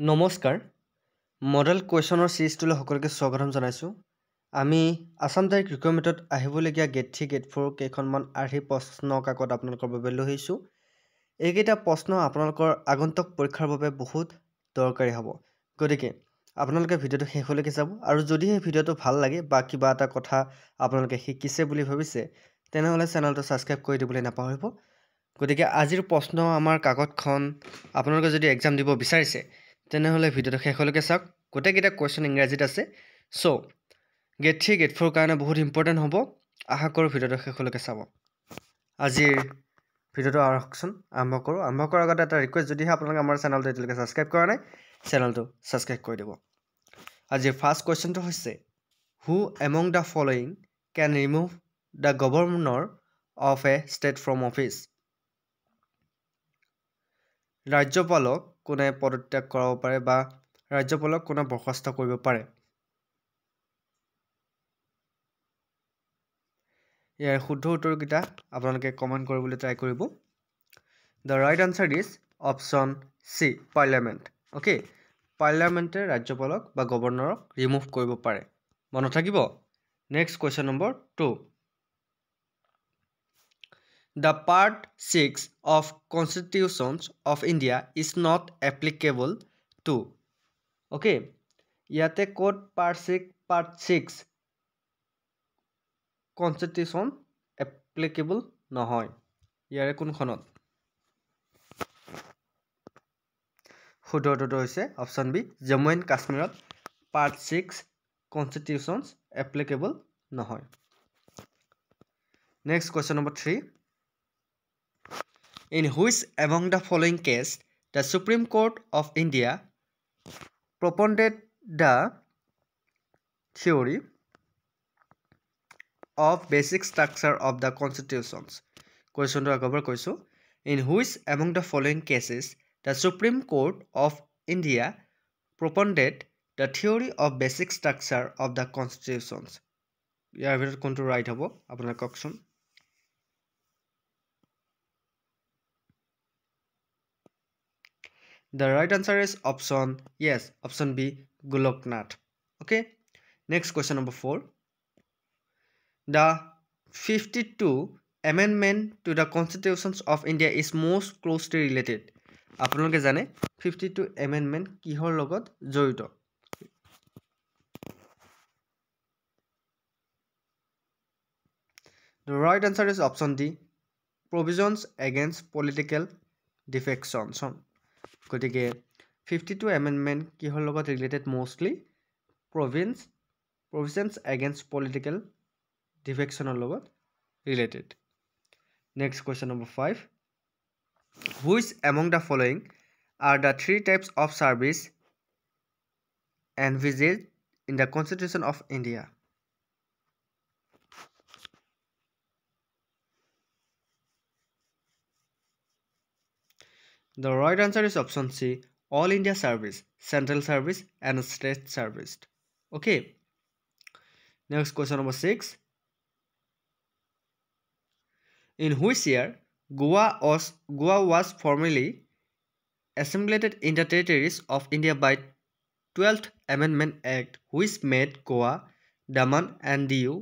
নমস্কাৰ মডেল কুৱেশ্যনৰ চিৰিজটোলৈ সকলোকে স্বাগতম জনাইছোঁ আমি আছাম তাৰিখ ৰিকুৱাৰমেণ্টত আহিবলগীয়া গেট থ্ৰী গেট ফ'ৰ কেইখনমান আৰ্হি প্ৰশ্ন কাকত আপোনালোকৰ বাবে লৈ আহিছোঁ এইকেইটা প্ৰশ্ন আপোনালোকৰ আগন্তুক পৰীক্ষাৰ বাবে বহুত দৰকাৰী হ'ব গতিকে আপোনালোকে ভিডিঅ'টো শেষলৈকে চাব আৰু যদিহে ভিডিঅ'টো ভাল লাগে বা কিবা এটা কথা আপোনালোকে শিকিছে বুলি ভাবিছে তেনেহ'লে চেনেলটো ছাবস্ক্ৰাইব কৰি দিবলৈ নাপাহৰিব গতিকে আজিৰ প্ৰশ্ন আমাৰ কাকতখন আপোনালোকে যদি এক্সাম দিব বিচাৰিছে তেনেহ'লে ভিডিঅ'টো শেষলৈকে চাওক গোটেইকেইটা কুৱেশ্যন ইংৰাজীত আছে ছ' গেট থ্ৰী গেট ফ'ৰ কাৰণে বহুত ইম্পৰ্টেণ্ট হ'ব আশা কৰোঁ ভিডিঅ'টো শেষলৈকে চাব আজিৰ ভিডিঅ'টো আৰম্ভচোন আৰম্ভ কৰোঁ আৰম্ভ কৰাৰ আগতে এটা ৰিকুৱেষ্ট যদিহে আপোনালোকে আমাৰ চেনেলটো এতিয়ালৈকে ছাবস্ক্ৰাইব কৰা নাই চেনেলটো ছাবস্ক্ৰাইব কৰি দিব আজিৰ ফাৰ্ষ্ট কুৱেশ্যনটো হৈছে who among the following can remove the governor of a state from office ৰাজ্যপালক কোনে পদত্যাগ কৰাব পাৰে বা ৰাজ্যপালক কোনে বৰ্খাস্ত কৰিব পাৰে ইয়াৰ শুদ্ধ উত্তৰকেইটা আপোনালোকে কমেণ্ট কৰিবলৈ ট্ৰাই কৰিব the right answer is option C parliament okay পাৰ্লিয়ামেণ্টে ৰাজ্যপালক বা গৱৰ্ণৰক ৰিমুভ কৰিব পাৰে মনত থাকিব next question number two the part 6 of constitutions of india is not applicable to okay yate code part 6 part 6 constitution applicable no hoy yare kun khonot khudor dot hoise option b jammu and kashmir part 6 constitutions applicable no hoy next question number 3 in which among the following case the supreme court of India propounded the theory of basic structure of the constitutions কুয়েশনটা আগেবার কইসু in which among the following cases the supreme court of India propounded the theory of basic structure of the constitutions ইয়ার ভিতর কোনটা right হব আপনার কোকসন The right answer is option yes, option B Guloknath. Okay. Next question number 4. The 52 amendment to the constitutions of India is most closely related. ke জানে 52 amendment কিহৰ logot জড়িত? The right answer is option D. Provisions against political defections. গতিকে fifty two amendment কিহৰ লগত related mostly province provisions against political ডিভেকশ্যনৰ লগত related next question number five which among the following are the three types of service and visit in the constitution of India The right answer is option C. All India Service, Central Service and State Service. Okay. Next question number 6. In which year Goa was, Goa was formally assimilated in the territories of India by 12th Amendment Act which made Goa, Daman and Diu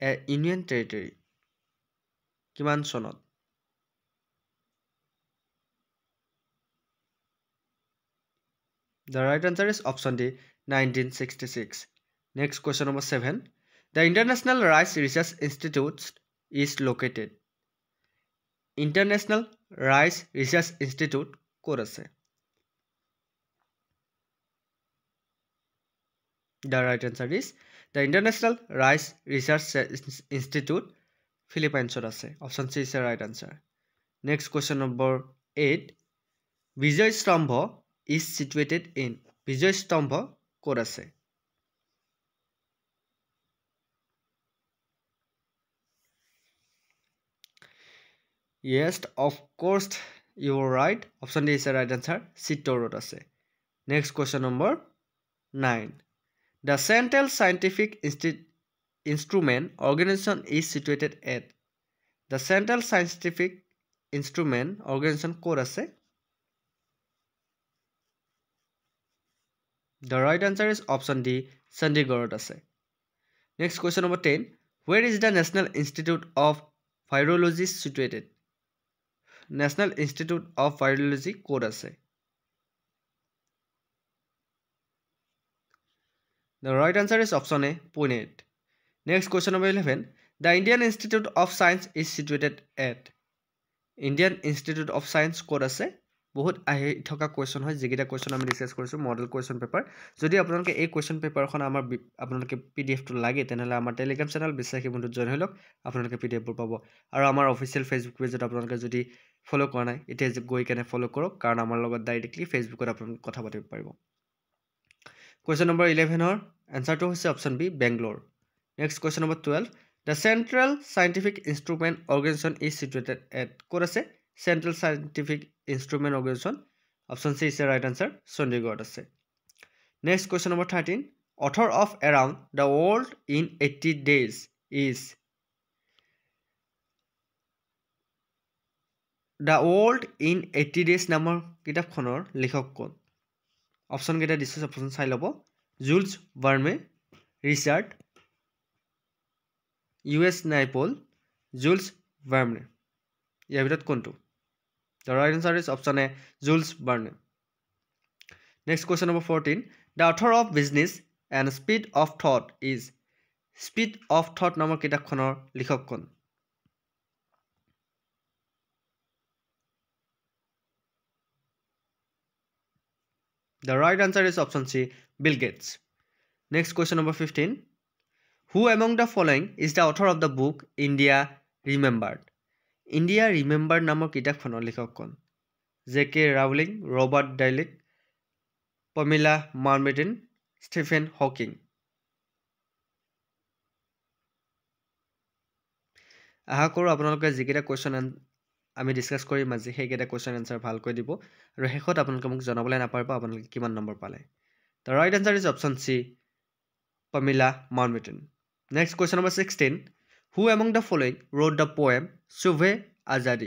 a union territory? কিমান sonot. The right answer is option D, 1966. Next question number 7. The International Rice Research Institute is located. International rice research institute করেছে the right answer is the international rice research institute ফিলিপাইন্সত আছে option C is the right answer next question number eight Vijay Stambh is situated in Vijayastambha, Korase. Yes, of course, you are right. Option D is the right answer. Sitorotase. Next question number 9. The Central Scientific Insti Instrument Organization is situated at the Central Scientific Instrument Organization ক'ত আছে the right answer is option D চণ্ডীগড়ত আছে next question number ten where is the national institute of virology situated national institute of virology ক'ত আছে the right answer is option A পুনেট next question number eleven the Indian institute of science is situated at Indian institute of science ক'ত আছে বহুত আহি থকা question হয় যিকেইটা কুৱেশ্যন আমি ডিছকাছ কৰিছোঁ মডেল কুৱেশ্যন পেপাৰ যদি আপোনালোকে এই কুৱেশ্যন পেপাৰখন আমাৰ আপোনালোকে পি ডি এফটো লাগে তেনেহ'লে আমাৰ টেলিগ্ৰাম চেনেল বিশ্বাসী বন্ধুত জইন হৈ লওক আপোনালোকে পি ডি এফবোৰ পাব আৰু আমাৰ অফিচিয়েল ফেচবুক পেজত আপোনালোকে যদি ফ'ল' কৰা নাই এতিয়া গৈ কেনে ফ'ল' কৰক কাৰণ আমাৰ লগত ডাইৰেক্টলি ফেচবুকত আপোনালোকে কথা পাতিব পাৰিব কুৱেশ্যন নম্বৰ ইলেভেনৰ এনচাৰটো হৈছে option B Bangalore next question number twelve the central scientific instrument organisation is situated at ক'ত আছে central scientific instrument organisation option C is a right answer চণ্ডীগড়ত আছে next question number thirteen author of around the world in eighty days is the world in eighty days নামৰ কিতাপখনৰ লেখক কোন অপশ্যনকেইটা দিছোঁ অপশ্যন চাই ল'ব Jules Verne Richard U S Naipaul Jules Verne ইয়াৰ ভিতৰত কোনটো The right answer is option A, Jules Verne. Next question number 14. The author of Business and Speed of Thought is speed of thought নামৰ কিতাপখনৰ লিখক কোন the right answer is option C Bill Gates next question number fifteen who among the following is the author of the book India remembered India remember নামৰ কিতাপখনৰ লিখকখন J K Rowling Robert ডাইলিক Pamela Mountbatten Stephen Hawking আশা কৰোঁ আপোনালোকে যিকেইটা question N আমি discuss কৰিম আজি সেইকেইটা কুৱেশ্যন এনচাৰ ভালকৈ দিব আৰু শেষত আপোনালোকে মোক জনাবলৈ নাপাৰিব আপোনালোকে কিমান নম্বৰ পালে the right answer is option C Pamela Mountbatten next question number sixteen who among the following wrote the poem Subhe Azadi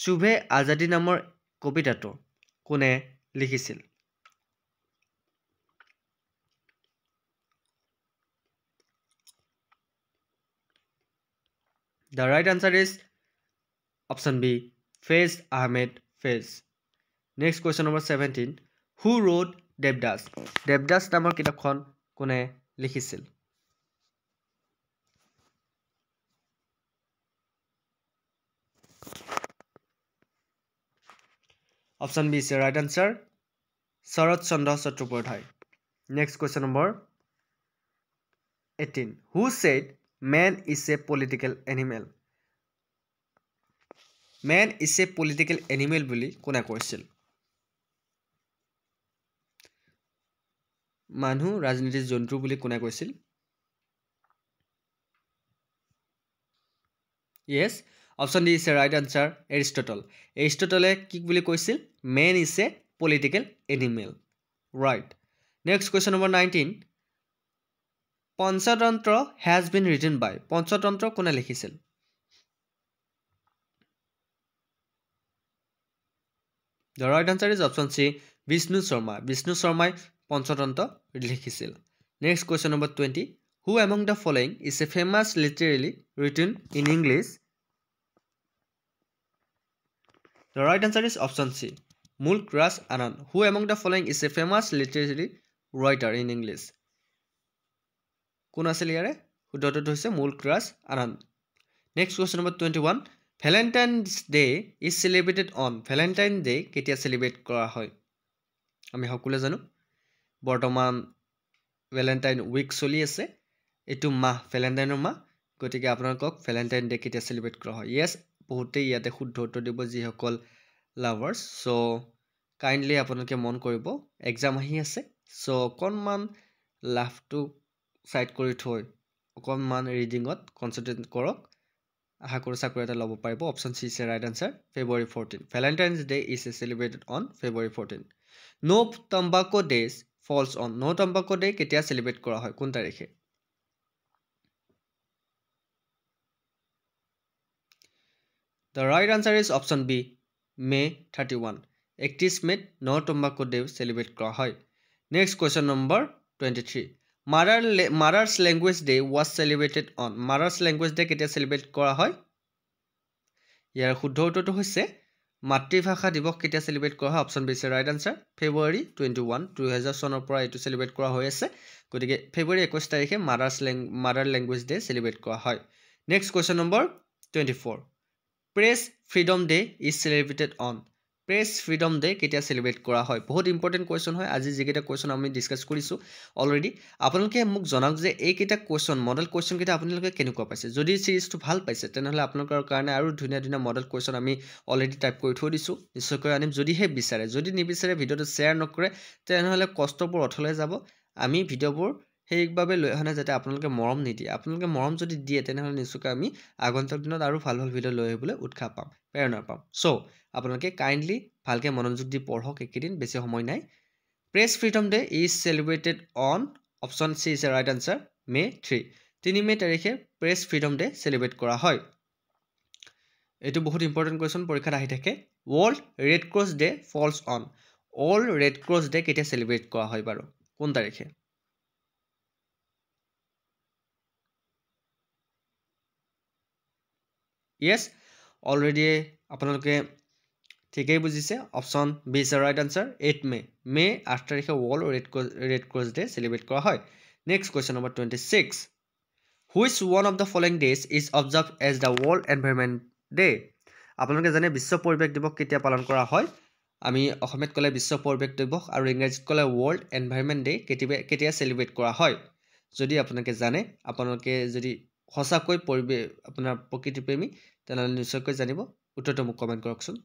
Subhe Azadi নামৰ কবিতাটো কোনে লিখিছিল the right answer is option B Faiz Ahmed Faiz next question number seventeen who wrote Devdas Devdas নামৰ কিতাপখন কোনে লিখিছিল option B is right answer Sarat Chandra Chattopadhyay next question number eighteen who said man is a political animal man is a political animal বুলি কোনে কৈছিল মানুহ ৰাজনীতি জন্তু বুলি কোনে কৈছিল option D is a right answer Aristotle এৰিষ্ট'টলে কি বুলি কৈছিল man is a political animal right next question number nineteen Panchatantra has been written by Panchatantra কোনে লিখিছিল the right answer is option C Vishnu Sharma Vishnu শৰ্মাই পঞ্চতন্ত্ৰ লিখিছিল next question number twenty who among the following is a famous literally written in English The right answer is option C. Mulk Raj Anand. Who among the following is a famous literary writer in English? Kuna Seliare? Who daughter to say Mulk Raj Anand? Next question number 21. Valentine's Day is celebrated on Valentine's Day. Ketia celebrate Korahoi. Ami Hakulazanu. Bottoman Valentine week soliese. Itum ma Valentine ma. Gotika Abrancock Valentine's Day ketia celebrate Korahoi. Yes, বহুতেই ইয়াতে শুদ্ধ উত্তৰ দিব যিসকল lovers চ' kindly আপোনালোকে মন কৰিব exam আহি আছে চ' অকণমান লাভটো চাইড কৰি থৈ অকণমান ৰিডিঙত কনচেনট্ৰেট কৰক আশা কৰোঁ চাকৰি এটা ল'ব পাৰিব option C is right answer February fourteen Valentine's day is a celebrated on February fourteen no' tobacco days falls on no' tobacco day কেতিয়া চেলিব্ৰেট কৰা হয় কোন তাৰিখে the right answer is option B May thirty one একত্ৰিছ মে'ত no tobacco day' celebrate কৰা হয় next question number twenty three mother লে mother's language day' was celebrated on mother's language day' কেতিয়া চেলিব্ৰেট কৰা হয় ইয়াৰ শুদ্ধ উত্তৰটো হৈছে মাতৃভাষা দিৱস কেতিয়া চেলিব্ৰেট কৰা হয় অপশ্যন বি বিচাৰ right answer February twenty one দুহেজাৰ চনৰ পৰা এইটো চেলিব্ৰেট কৰা হৈ আছে গতিকে ফেব্ৰুৱাৰী একৈছ তাৰিখে মাৰাৰ্ছ লেং মাদাৰ লেংগুৱেজ ডে' চেলিব্ৰেট কৰা হয় next question number twenty four press freedom day' is celebrated on press freedom day' কেতিয়া চেলিব্ৰেট কৰা হয় বহুত ইম্পৰ্টেণ্ট কুৱেশ্যন হয় আজি যিকেইটা কুৱেশ্যন আমি ডিছকাছ কৰিছোঁ অলৰেডি আপোনালোকে মোক জনাওক যে এইকেইটা কুৱেশ্যন মডেল কুৱেশ্যনকেইটা আপোনালোকে কেনেকুৱা পাইছে যদি ছিৰিজটো ভাল পাইছে তেনেহ'লে আপোনালোকৰ কাৰণে আৰু ধুনীয়া ধুনীয়া মডেল কুৱেশ্যন আমি অলৰেডি টাইপ কৰি থৈ দিছোঁ নিশ্চয়কৈ আনিম যদিহে বিচাৰে যদি নিবিচাৰে ভিডিঅ'টো শ্বেয়াৰ নকৰে তেনেহ'লে কষ্টবোৰ অথলৈ যাব আমি ভিডিঅ'বোৰ সেইবাবে লৈ অহা নাই যাতে আপোনালোকে মৰম নিদিয়ে আপোনালোকে মৰম যদি দিয়ে তেনেহ'লে নিশ্চয়কৈ আমি আগন্তুক দিনত আৰু ভাল ভাল ভিডিঅ' লৈ আহিবলৈ উৎসাহ পাম প্ৰেৰণা পাম চ' আপোনালোকে কাইণ্ডলি ভালকৈ মনোযোগ দি পঢ়ক এইকেইদিন বেছি সময় নাই press freedom day is celebrated on option C is a right answer May' three তিনি মে' তাৰিখে প্ৰেছ ফ্ৰীডম ডে চেলিব্ৰেট কৰা হয় এইটো বহুত ইম্পৰ্টেণ্ট কুৱেশ্যন পৰীক্ষাত আহি থাকে world red cross day falls on world red cross day কেতিয়া চেলিব্ৰেট কৰা হয় বাৰু কোন তাৰিখে ইয়েছ অলৰেডি আপোনালোকে ঠিকেই বুজিছে option B is the right answer eight May May আঠ তাৰিখে world red cross red cross day' celebrate কৰা হয় next question number twenty six which one of the following days is observe as the world environment day' আপোনালোকে জানে বিশ্ব পৰিৱেশ দিৱস কেতিয়া পালন কৰা হয় আমি অসমীয়াত ক'লে বিশ্ব পৰিৱেশ দিৱস আৰু ইংৰাজীত ক'লে ৱৰ্ল্ড এনভাইৰমেণ্ট ডে' কেতিয়া কেতিয়া চেলিব্ৰেট কৰা হয় যদি আপোনালোকে জানে আপোনালোকে যদি সঁচাকৈ পৰিৱেশ আপোনাৰ প্ৰকৃতিপ্ৰেমী তেনেহ'লে নিশ্চয়কৈ জানিব উত্তৰটো মোক কমেণ্ট কৰকচোন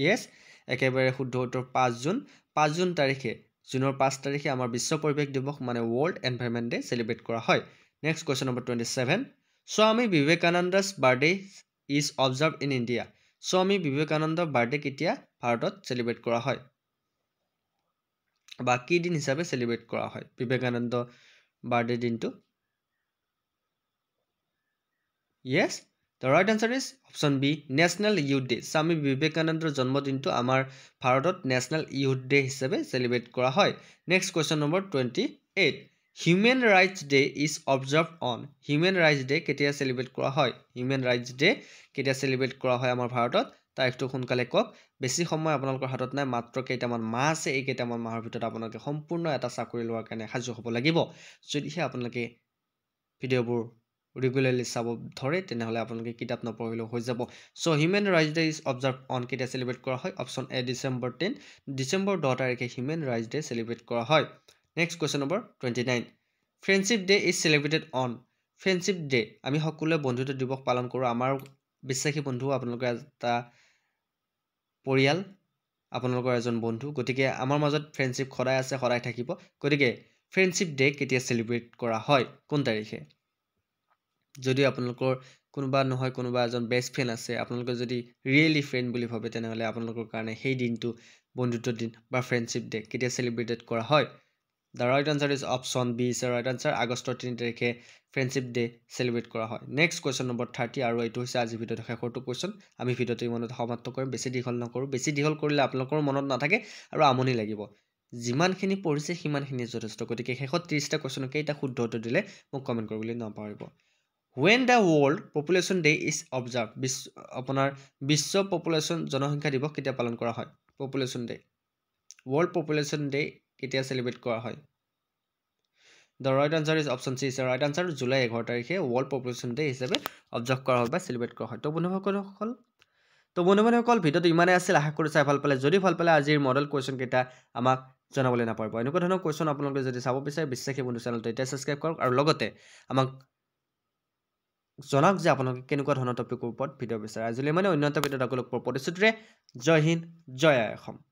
য়েছ একেবাৰে শুদ্ধ উত্তৰ পাঁচ জুন পাঁচ জুন তাৰিখে জুনৰ পাঁচ তাৰিখে আমাৰ বিশ্ব পৰিৱেশ দিৱস মানে ৱৰ্ল্ড এনভাইৰমেণ্ট ডে' চেলিব্ৰেট কৰা হয় next question number twenty seven Swami Vivekananda's birthday is observe in India Swami বিবেকানন্দৰ বাৰ্থডে কেতিয়া ভাৰতত চেলিব্ৰেট কৰা হয় বা কি দিন হিসাবে সেলিব্রেট করা হয় বিবেকানন্দ বার্থডে দিনটো yes the right answer is option B national youth day' Swami বিবেকানন্দৰ জন্মদিনটো আমাৰ ভাৰতত নেশ্যনেল ইউথ ডে' হিচাপে চেলিব্ৰেট কৰা হয় next question number twenty eight human rights day' is observe on human rights day' কেতিয়া চেলিব্ৰেট কৰা হয় হিউমেন ৰাইটছ ডে' কেতিয়া চেলিব্ৰেট কৰা হয় আমাৰ ভাৰতত তাৰিখটো সোনকালে কওক বেছি সময় আপোনালোকৰ হাতত নাই মাত্ৰ কেইটামান মাহ আছে এই কেইটামান মাহৰ ভিতৰত আপোনালোকে সম্পূৰ্ণ এটা চাকৰি লোৱাৰ কাৰণে সাজু হ'ব লাগিব যদিহে আপোনালোকে ভিডিঅ'বোৰ ৰেগুলাৰলি চাব ধৰে তেনেহ'লে আপোনালোকে কিতাপ নপঢ়িলেও হৈ যাব so' human rights day is observe on কেতিয়া চেলিব্ৰেট কৰা হয় option A December ten December দহ তাৰিখে হিউমেন ৰাইজ ডে চেলিব্ৰেট কৰা হয় next question number twenty nine friendship day is celebrated on friendship day আমি সকলোৱে বন্ধুত্ব দিৱস পালন কৰোঁ আমাৰ বিশ্বাসী বন্ধু আপোনালোকে এটা পৰিয়াল আপোনালোকৰ এজন বন্ধু গতিকে আমাৰ মাজত ফ্ৰেণ্ডশ্বিপ সদায় আছে সদায় থাকিব গতিকে ফ্ৰেণ্ডশ্বিপ ডে কেতিয়া চেলিব্ৰেট কৰা হয় কোন তাৰিখে যদি আপোনালোকৰ কোনোবা নহয় কোনোবা এজন বেষ্ট ফ্ৰেণ্ড আছে আপোনালোকে যদি ৰিয়েলি ফ্ৰেণ্ড বুলি ভাবে তেনেহ'লে আপোনালোকৰ কাৰণে সেই দিনটো বন্ধুত্বৰ দিন বা ফ্ৰেণ্ডশ্বিপ ডে কেতিয়া চেলিব্ৰেটেড কৰা হয় the right answer is option B is the right answer আগষ্টৰ তিনি তাৰিখে ফ্ৰেণ্ডশ্বিপ ডে চেলিব্ৰেট কৰা হয় নেক্সট কুৱেশ্যন নম্বৰ থাৰ্টি আৰু এইটো হৈছে আজি ভিডিঅ'টো শেষৰটো কুৱেশ্যন আমি ভিডিঅ'টো ইমানত সমাপ্ত কৰিম বেছি দীঘল নকৰোঁ বেছি দীঘল কৰিলে আপোনালোকৰ মনত নাথাকে আৰু আমনি লাগিব যিমানখিনি পঢ়িছে সিমানখিনি যথেষ্ট গতিকে শেষত ত্ৰিছটা কুৱেশ্যনকে এটা শুদ্ধ উত্তৰ দিলে মোক কমেণ্ট কৰিবলৈ নাপাহৰিব when the world population day is observe বিশ্ব আপোনাৰ বিশ্ব পপুলেশ্যন জনসংখ্যা দিৱস কেতিয়া পালন কৰা হয় population day world population day কেতিয়া চেলিব্ৰেট কৰা হয় the right answer is option C is right answer July এঘাৰ তাৰিখে ৱৰ্ল্ড পপুলেশ্যন ডে হিচাপে অবজাৰ্ভ কৰা হয় বা চেলিব্ৰেট কৰা হয় তো বন্ধুসকলসকল তো বন্ধুবান্ধীসকল ভিডিঅ'টো ইমানেই আছিল আশা কৰি চাই ভাল পালে যদি ভাল পালে আজিৰ মডেল কুৱেশ্যনকেইটা আমাক জনাবলৈ নাপাৰিব এনেকুৱা ধৰণৰ কুৱেশ্যন আপোনালোকে যদি চাব বিচাৰে বিশ্বাসী বন্ধু চেনেলটো এতিয়া ছাবস্ক্ৰাইব কৰক আৰু লগতে আমাক জনাওক যে আপোনালোকে কেনেকুৱা ধৰণৰ টপিকৰ ওপৰত ভিডিঅ' বিচাৰে আজিলৈ মানে অন্য এটা ভিডিঅ'ত আকৌ লগ প্ৰতিশ্ৰুতিৰে জয় হিন্দ জয় আই অসম